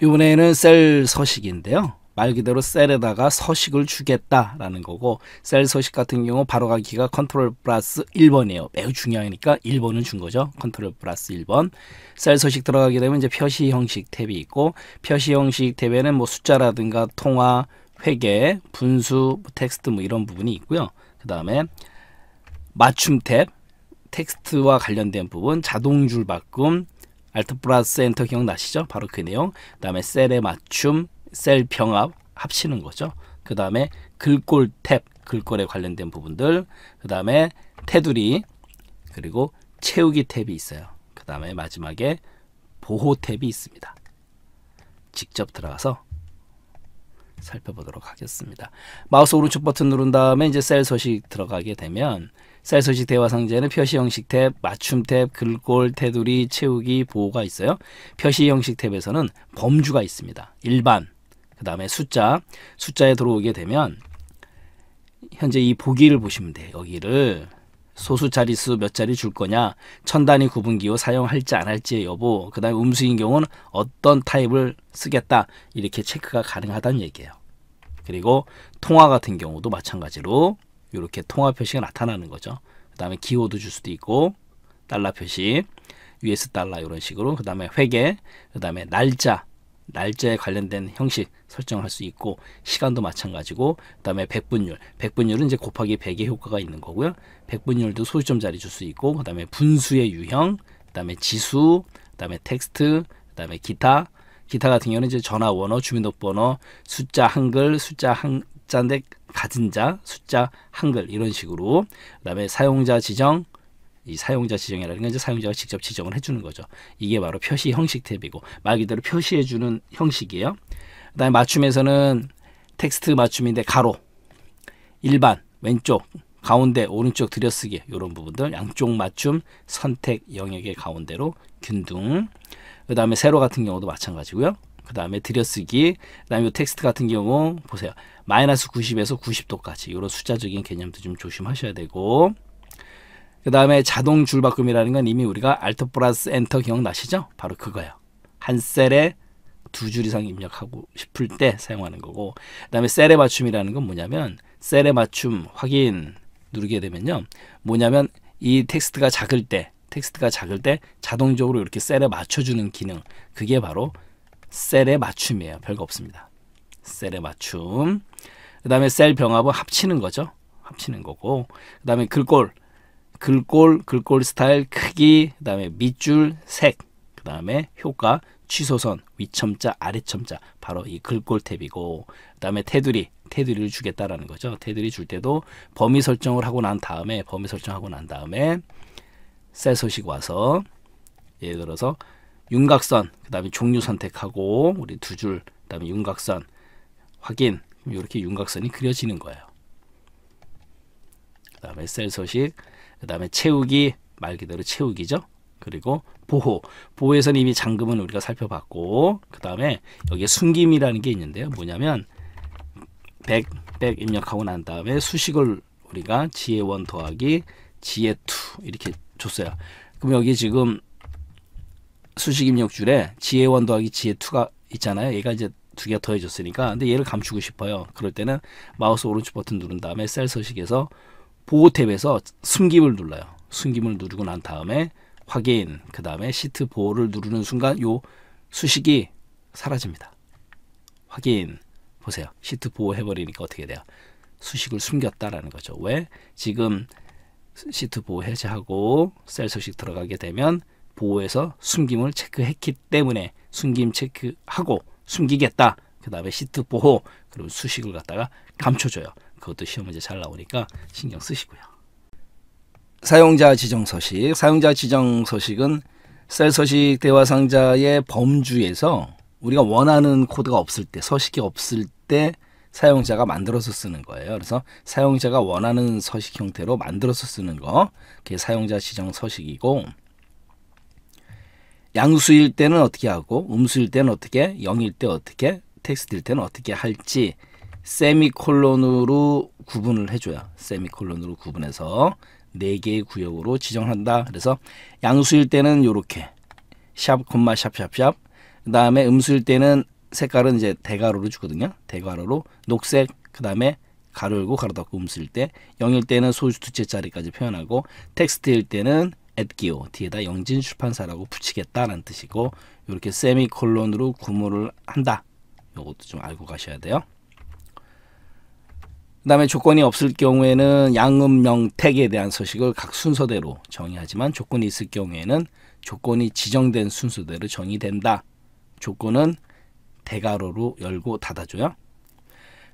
이번에는 셀 서식인데요. 말 그대로 셀에다가 서식을 주겠다라는 거고 셀 서식 같은 경우 바로가기가 컨트롤 플러스 1번이에요. 매우 중요하니까 1번은 준 거죠. 컨트롤 플러스 1번 셀 서식 들어가게 되면 이제 표시 형식 탭이 있고 표시 형식 탭에는 뭐 숫자라든가 통화, 회계, 분수, 뭐 텍스트 뭐 이런 부분이 있고요. 그 다음에 맞춤 탭, 텍스트와 관련된 부분, 자동줄 바꿈, 알트 플러스 센터 기억나시죠? 바로 그 내용. 그 다음에 셀에 맞춤, 셀 병합 합치는 거죠. 그 다음에 글꼴 탭, 글꼴에 관련된 부분들. 그 다음에 테두리, 그리고 채우기 탭이 있어요. 그 다음에 마지막에 보호 탭이 있습니다. 직접 들어가서 살펴보도록 하겠습니다. 마우스 오른쪽 버튼 누른 다음에 이제 셀 소식 들어가게 되면 쌀 소식 대화상자는 표시 형식 탭, 맞춤 탭, 글꼴, 테두리, 채우기, 보호가 있어요. 표시 형식 탭에서는 범주가 있습니다. 일반, 그 다음에 숫자, 숫자에 들어오게 되면 현재 이 보기를 보시면 돼요. 여기를 소수 자릿수 몇 자리 줄 거냐, 천 단위 구분기호 사용할지 안 할지의 여부, 그 다음에 음수인 경우는 어떤 타입을 쓰겠다 이렇게 체크가 가능하다는 얘기예요. 그리고 통화 같은 경우도 마찬가지로 이렇게 통화 표시가 나타나는 거죠. 그다음에 기호도 줄 수도 있고 달러 표시 US 달러 이런 식으로 그다음에 회계 그다음에 날짜 날짜에 관련된 형식 설정할 수 있고 시간도 마찬가지고 그다음에 백분율 백분율은 이제 곱하기 백의 효과가 있는 거고요 백분율도 소수점 자리 줄 수 있고 그다음에 분수의 유형 그다음에 지수 그다음에 텍스트 그다음에 기타 기타 같은 경우는 이제 전화 원어 주민등록번호 숫자 한글 숫자 한자인데 가진 자, 숫자, 한글 이런 식으로 그다음에 사용자 지정 이 사용자 지정이라는 건 이제 사용자가 직접 지정을 해주는 거죠. 이게 바로 표시 형식 탭이고 말 그대로 표시해주는 형식이에요. 그다음에 맞춤에서는 텍스트 맞춤인데 가로, 일반, 왼쪽, 가운데, 오른쪽 들여쓰기 이런 부분들 양쪽 맞춤 선택 영역의 가운데로 균등 그 다음에 세로 같은 경우도 마찬가지고요. 그 다음에 들여쓰기, 그 다음에 텍스트 같은 경우 보세요. 마이너스 90에서 90도까지 이런 숫자적인 개념도 좀 조심하셔야 되고 그 다음에 자동 줄바꿈이라는 건 이미 우리가 알트 플러스 엔터 기억나시죠? 바로 그거예요. 한 셀에 두 줄 이상 입력하고 싶을 때 사용하는 거고 그 다음에 셀의 맞춤이라는 건 뭐냐면 셀의 맞춤 확인 누르게 되면요. 뭐냐면 이 텍스트가 작을 때 텍스트가 작을 때 자동적으로 이렇게 셀에 맞춰주는 기능 그게 바로 셀의 맞춤이에요. 별거 없습니다. 셀의 맞춤. 그 다음에 셀 병합은 합치는 거죠. 합치는 거고. 그 다음에 글꼴. 글꼴, 글꼴 스타일, 크기, 그 다음에 밑줄, 색, 그 다음에 효과, 취소선, 위첨자, 아래첨자 바로 이 글꼴 탭이고 그 다음에 테두리, 테두리를 주겠다라는 거죠. 테두리 줄 때도 범위 설정을 하고 난 다음에 범위 설정하고 난 다음에 셀 소식 와서 예를 들어서 윤곽선, 그 다음에 종류 선택하고 우리 두 줄, 그 다음에 윤곽선 확인 이렇게 윤곽선이 그려지는 거예요. 그 다음에 셀 소식, 그 다음에 채우기, 말 그대로 채우기죠. 그리고 보호, 보호에서는 이미 잠금은 우리가 살펴봤고 그 다음에 여기에 숨김이라는 게 있는데요. 뭐냐면 백, 백 입력하고 난 다음에 수식을 우리가 지혜 원 더하기 지혜 투 이렇게 줬어요. 그럼 여기 지금 수식 입력줄에 지혜원 더하기 지혜투가 있잖아요. 얘가 이제 두 개가 더해졌으니까 근데 얘를 감추고 싶어요. 그럴 때는 마우스 오른쪽 버튼 누른 다음에 셀 서식에서 보호 탭에서 숨김을 눌러요. 숨김을 누르고 난 다음에 확인 그 다음에 시트 보호를 누르는 순간 요 수식이 사라집니다. 확인 보세요. 시트 보호 해버리니까 어떻게 돼요? 수식을 숨겼다라는 거죠. 왜? 지금 시트 보호 해제하고 셀서식 들어가게 되면 보호해서 숨김을 체크했기 때문에 숨김 체크하고 숨기겠다. 그 다음에 시트 보호 그리고 수식을 갖다가 감춰줘요. 그것도 시험 문제 잘 나오니까 신경 쓰시고요. 사용자 지정 서식 사용자 지정 서식은 셀 서식 대화 상자의 범주에서 우리가 원하는 코드가 없을 때 서식이 없을 때 사용자가 만들어서 쓰는 거예요. 그래서 사용자가 원하는 서식 형태로 만들어서 쓰는 거 그게 사용자 지정 서식이고 양수일 때는 어떻게 하고 음수일 때는 어떻게 영일때 어떻게 텍스트일 때는 어떻게 할지 세미콜론으로 구분을 해줘야 세미콜론으로 구분해서 네 개의 구역으로 지정한다. 그래서 양수일 때는 요렇게샵 콤마 샵 샵 샵 그 다음에 음수일 때는 색깔은 이제 대괄호로 주거든요. 대괄호로 녹색 그 다음에 가로 열고 가로 닫고 음수일 때영일 때는 소수 두째짜리까지 표현하고 텍스트일 때는 앳기오 뒤에다 영진 출판사라고 붙이겠다는 뜻이고 이렇게 세미콜론으로 구모를 한다. 이것도 좀 알고 가셔야 돼요. 그 다음에 조건이 없을 경우에는 양음명택에 대한 서식을 각 순서대로 정의하지만 조건이 있을 경우에는 조건이 지정된 순서대로 정의된다. 조건은 대괄호로 열고 닫아줘요.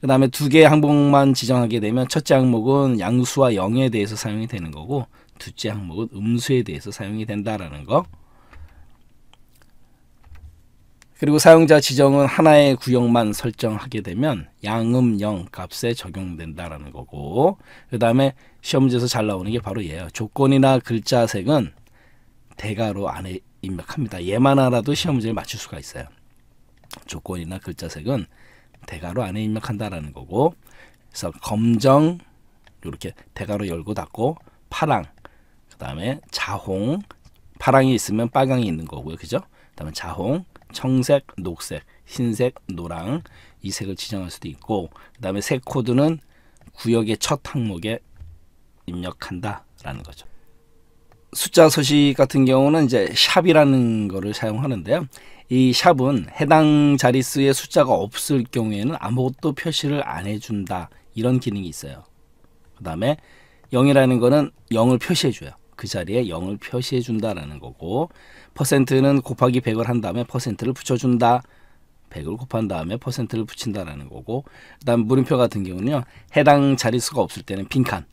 그 다음에 두 개의 항목만 지정하게 되면 첫째 항목은 양수와 영에 대해서 사용이 되는 거고 둘째 항목은 음수에 대해서 사용이 된다라는 거. 그리고 사용자 지정은 하나의 구역만 설정하게 되면 양음 0 값에 적용된다라는 거고 그 다음에 시험 문제에서 잘 나오는 게 바로 얘예요. 조건이나 글자 색은 대괄호 안에 입력합니다. 얘만 알아도 시험 문제를 맞출 수가 있어요. 조건이나 글자 색은 대괄호 안에 입력한다라는 거고 그래서 검정 이렇게 대괄호 열고 닫고 파랑 그다음에 자홍, 파랑이 있으면 빨강이 있는 거고요. 그죠? 그다음에 자홍, 청색, 녹색, 흰색, 노랑 이 색을 지정할 수도 있고 그다음에 색 코드는 구역의 첫 항목에 입력한다라는 거죠. 숫자 서식 같은 경우는 이제 샵이라는 거를 사용하는데요. 이 샵은 해당 자릿수의 숫자가 없을 경우에는 아무것도 표시를 안 해준다 이런 기능이 있어요. 그 다음에 0이라는 거는 0을 표시해줘요. 그 자리에 0을 표시해 준다라는 거고 퍼센트는 곱하기 100을 한 다음에 퍼센트를 붙여준다. 100을 곱한 다음에 퍼센트를 붙인다라는 거고 그다음 물음표 같은 경우는요. 해당 자릿수가 없을 때는 빈칸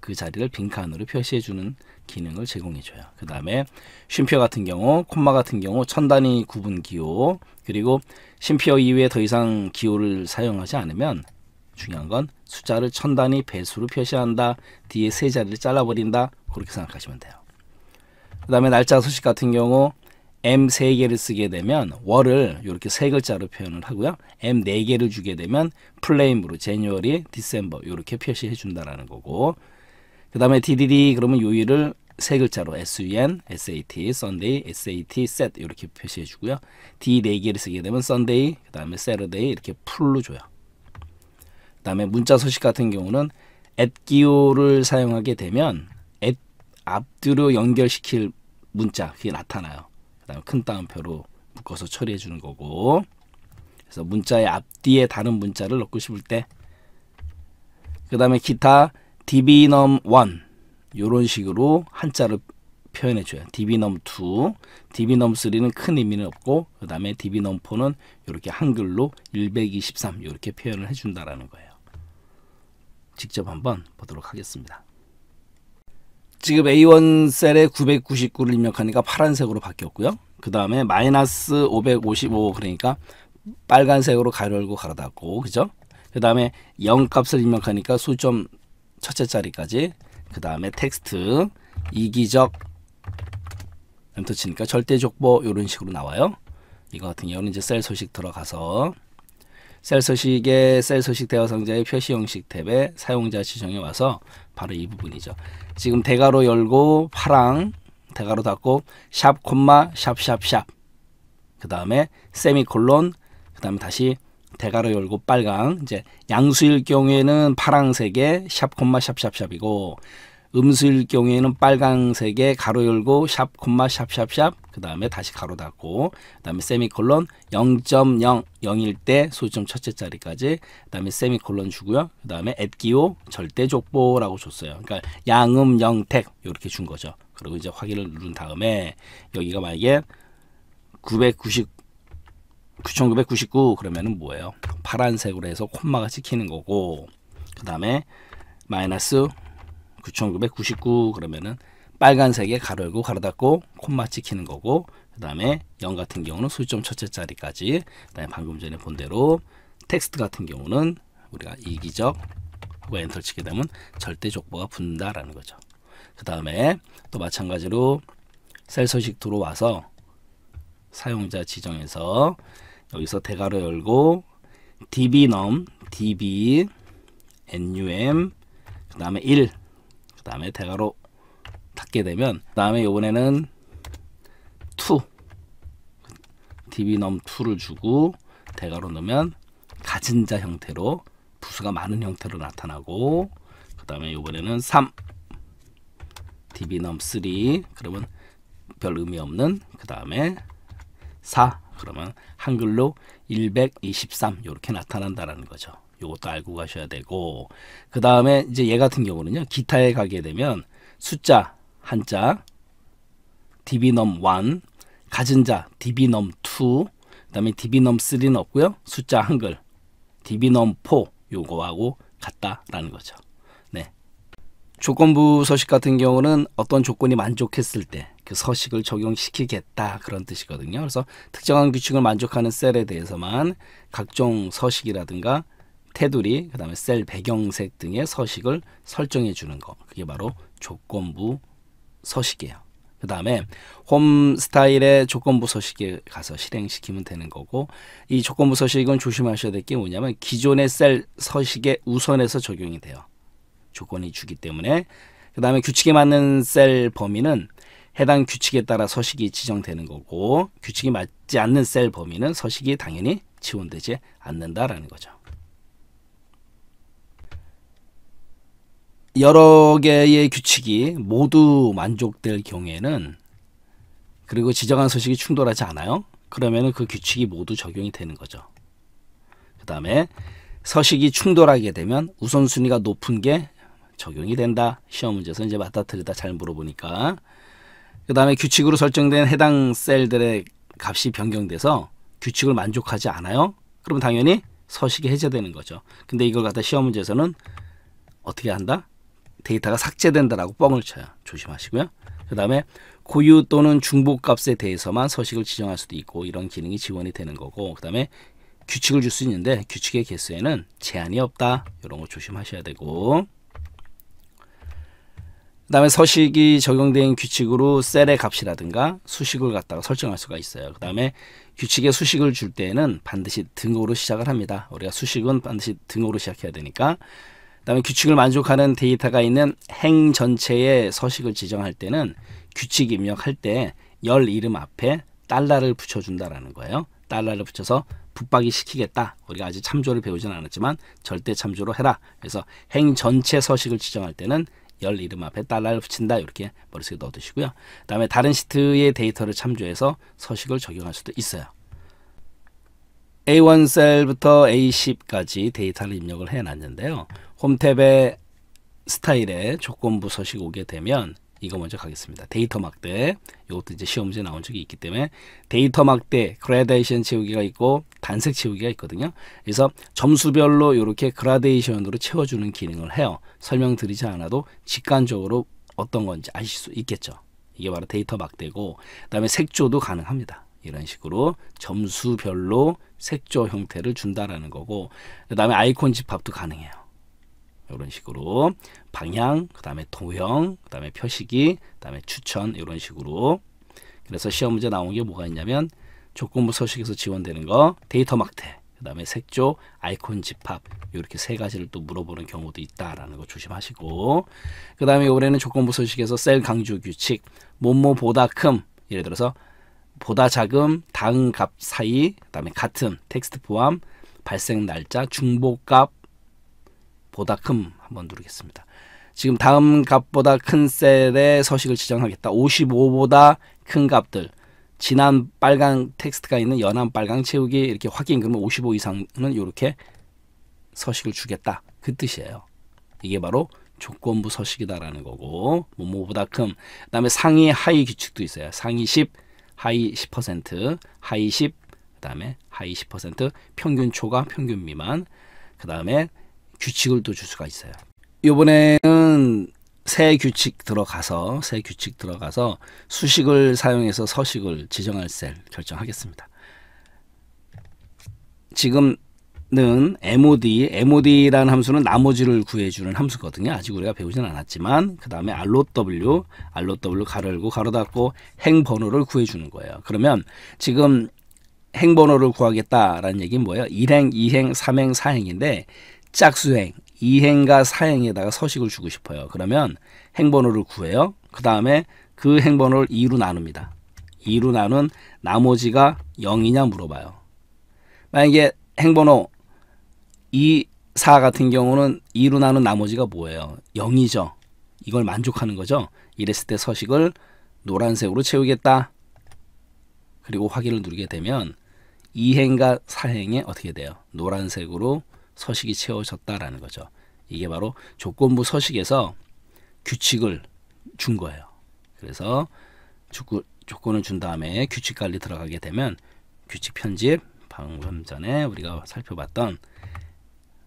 그 자리를 빈칸으로 표시해 주는 기능을 제공해 줘요. 그 다음에 쉼표 같은 경우 콤마 같은 경우 천 단위 구분 기호 그리고 쉼표 이외에더 이상 기호를 사용하지 않으면 중요한 건 숫자를 천 단위 배수로 표시한다. 뒤에 세 자리를 잘라버린다. 그렇게 생각하시면 돼요. 그 다음에 날짜 수식 같은 경우 M 세개를 쓰게 되면 월을 이렇게 세 글자로 표현을 하고요. M 네개를 주게 되면 플레임으로 제뉴얼이 디셈버 이렇게 표시해 준다라는 거고 그 다음에 DDD 그러면 요일을 세 글자로 SUN, SAT, Sunday, SAT, Set 이렇게 표시해 주고요. D 네 개를 쓰게 되면 Sunday, 그 다음에 Saturday 이렇게 풀로 줘요. 그 다음에 문자 소식 같은 경우는 앳기호를 사용하게 되면 앞뒤로 연결시킬 문자 그게 나타나요. 그다음큰 따옴표로 묶어서 처리해 주는 거고. 그래서 문자의 앞뒤에 다른 문자를 넣고 싶을 때 그다음에 기타 dbnum 1 요런 식으로 한자를 표현해 줘요. dbnum 2, dbnum 3는 큰 의미는 없고 그다음에 dbnum 4는 이렇게 한글로 123 이렇게 표현을 해 준다라는 거예요. 직접 한번 보도록 하겠습니다. 지금 A1 셀에 999를 입력하니까 파란색으로 바뀌었고요. 그 다음에 마이너스 555 그러니까 빨간색으로 가려고 가로 닫고 그죠? 그 다음에 0값을 입력하니까 수점 첫째 자리까지 그 다음에 텍스트 이기적 엔터 치니까 절대족보 이런 식으로 나와요. 이거 같은 경우는 이제 셀 소식 들어가서 셀소식에셀 소식 대화 상자의 표시 형식 탭에 사용자 지정에 와서 바로 이 부분이죠. 지금 대괄호 열고 파랑 대괄호 닫고 샵 콤마 샵샵샵 그 다음에 세미콜론 그 다음에 다시 대괄호 열고 빨강 이제 양수일 경우에는 파랑색의 샵 콤마 샵샵샵이고 음수일 경우에는 빨강색에 가로 열고 샵 콤마 샵샵샵 그 다음에 다시 가로 닫고 그 다음에 세미콜론 0.0 0일 때 소수점 첫째 자리까지 그 다음에 세미콜론 주고요 그 다음에 앱기호 절대족보라고 줬어요 그러니까 양음 영택 이렇게 준 거죠 그리고 이제 확인을 누른 다음에 여기가 만약에 990 9,999 그러면은 뭐예요? 파란색으로 해서 콤마가 찍히는 거고 그 다음에 마이너스 9,999 그러면은 빨간색에 가로 열고 가로 닫고 콤마 찍히는 거고 그 다음에 0 같은 경우는 소유점 첫째 자리까지 그 다음에 방금 전에 본 대로 텍스트 같은 경우는 우리가 이기적 하고 엔터 치게 되면 절대 족보가 붙는다라는 거죠. 그 다음에 또 마찬가지로 셀 소식 들어와서 사용자 지정에서 여기서 대괄호 열고 dbnum db num 그 다음에 1그 다음에 대괄호 닫게 되면 그 다음에 요번에는 2 dbnum2를 주고 대괄호 넣으면 가진 자 형태로 부수가 많은 형태로 나타나고 그 다음에 요번에는 3 dbnum3 그러면 별 의미 없는 그 다음에 4 그러면 한글로 123 이렇게 나타난다라는 거죠. 요것도 알고 가셔야 되고 그 다음에 이제 얘 같은 경우는요 기타에 가게 되면 숫자 한자 dbnum 1 가진 자 dbnum 2그 다음에 dbnum 3는 없고요 숫자 한글 dbnum 4 요거하고 같다라는 거죠 네 조건부 서식 같은 경우는 어떤 조건이 만족했을 때 그 서식을 적용시키겠다 그런 뜻이거든요 그래서 특정한 규칙을 만족하는 셀에 대해서만 각종 서식이라든가 테두리, 그 다음에 셀 배경색 등의 서식을 설정해 주는 거. 그게 바로 조건부 서식이에요. 그 다음에 홈 스타일의 조건부 서식에 가서 실행시키면 되는 거고 이 조건부 서식은 조심하셔야 될 게 뭐냐면 기존의 셀서식에 우선에서 적용이 돼요. 조건이 주기 때문에 그 다음에 규칙에 맞는 셀 범위는 해당 규칙에 따라 서식이 지정되는 거고 규칙이 맞지 않는 셀 범위는 서식이 당연히 지원되지 않는다라는 거죠. 여러 개의 규칙이 모두 만족될 경우에는 그리고 지정한 소식이 충돌하지 않아요. 그러면 그 규칙이 모두 적용이 되는 거죠. 그 다음에 서식이 충돌하게 되면 우선순위가 높은 게 적용이 된다. 시험 문제에서 이제 맞다뜨리다 잘 물어보니까. 그 다음에 규칙으로 설정된 해당 셀들의 값이 변경돼서 규칙을 만족하지 않아요. 그럼 당연히 서식이 해제되는 거죠. 근데 이걸 갖다 시험 문제에서는 어떻게 한다? 데이터가 삭제된다라고 뻥을 쳐요. 조심하시고요. 그 다음에 고유 또는 중복 값에 대해서만 서식을 지정할 수도 있고 이런 기능이 지원이 되는 거고 그 다음에 규칙을 줄 수 있는데 규칙의 개수에는 제한이 없다. 이런 거 조심하셔야 되고 그 다음에 서식이 적용된 규칙으로 셀의 값이라든가 수식을 갖다가 설정할 수가 있어요. 그 다음에 규칙에 수식을 줄 때에는 반드시 등으로 시작을 합니다. 우리가 수식은 반드시 등으로 시작해야 되니까 그다음에 규칙을 만족하는 데이터가 있는 행 전체의 서식을 지정할 때는 규칙 입력할 때 열 이름 앞에 달러를 붙여준다라는 거예요. 달러를 붙여서 붙박이 시키겠다. 우리가 아직 참조를 배우진 않았지만 절대 참조로 해라. 그래서 행 전체 서식을 지정할 때는 열 이름 앞에 달러를 붙인다 이렇게 머릿속에 넣어두시고요. 그 다음에 다른 시트의 데이터를 참조해서 서식을 적용할 수도 있어요. A1 셀부터 A10까지 데이터를 입력을 해놨는데요. 홈탭의 스타일의 조건부 서식 오게 되면 이거 먼저 가겠습니다. 데이터 막대 이것도 이제 시험지에 나온 적이 있기 때문에 데이터 막대 그라데이션 채우기가 있고 단색 채우기가 있거든요. 그래서 점수별로 이렇게 그라데이션으로 채워주는 기능을 해요. 설명드리지 않아도 직관적으로 어떤 건지 아실 수 있겠죠. 이게 바로 데이터 막대고 그 다음에 색조도 가능합니다. 이런 식으로 점수별로 색조 형태를 준다라는 거고 그 다음에 아이콘 집합도 가능해요. 이런 식으로 방향, 그 다음에 도형, 그 다음에 표시기, 그 다음에 추천 이런 식으로 그래서 시험 문제 나온 게 뭐가 있냐면 조건부 서식에서 지원되는 거 데이터 막대 그 다음에 색조, 아이콘 집합 이렇게 세 가지를 또 물어보는 경우도 있다라는 거 조심하시고 그 다음에 올해는 조건부 서식에서 셀 강조 규칙 뭐뭐보다 큼 예를 들어서 보다 자금 다음 값 사이, 그다음에 같은 텍스트 포함, 발생 날짜, 중복값 보다 큼 한번 누르겠습니다. 지금 다음 값보다 큰 셀의 서식을 지정하겠다. 55보다 큰 값들. 진한 빨강 텍스트가 있는 연한 빨강 채우기 이렇게 확인 그러면 55 이상은 이렇게 서식을 주겠다. 그 뜻이에요. 이게 바로 조건부 서식이다라는 거고 뭐뭐보다 큰 그다음에 상위 하위 규칙도 있어요. 상위 10 하이 10%, 하이 10, 그다음에 하이 10%, 평균 초과, 평균 미만. 그다음에 규칙을 또 줄 수가 있어요. 요번에는 새 규칙 들어가서 새 규칙 들어가서 수식을 사용해서 서식을 지정할 셀 결정하겠습니다. 지금 는 MOD, MOD라는 함수는 나머지를 구해주는 함수거든요. 아직 우리가 배우진 않았지만 그 다음에 ROW, ROW 가르고 가로 닫고 행 번호를 구해주는 거예요. 그러면 지금 행 번호를 구하겠다라는 얘기는 뭐예요? 1행, 2행, 3행, 4행인데 짝수행, 2행과 4행에다가 서식을 주고 싶어요. 그러면 행 번호를 구해요. 그 다음에 그 행 번호를 2로 나눕니다. 2로 나눈 나머지가 0이냐 물어봐요. 만약에 행번호 이사 같은 경우는 이로 나는 나머지가 뭐예요? 영이죠 이걸 만족하는 거죠. 이랬을 때 서식을 노란색으로 채우겠다. 그리고 확인을 누르게 되면 이행과사행에 어떻게 돼요? 노란색으로 서식이 채워졌다라는 거죠. 이게 바로 조건부 서식에서 규칙을 준 거예요. 그래서 조건, 조건을 준 다음에 규칙 관리 들어가게 되면 규칙 편집 방금 전에 우리가 살펴봤던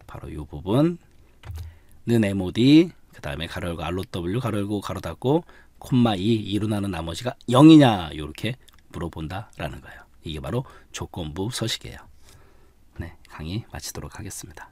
바로 이부분는 MOD 그 다음에 가로 열고 알로 W 가로 열고 가로 닫고 콤마 2 2로 나는 나머지가 0이냐 이렇게 물어본다라는 거예요. 이게 바로 조건부 서식이에요. 네, 강의 마치도록 하겠습니다.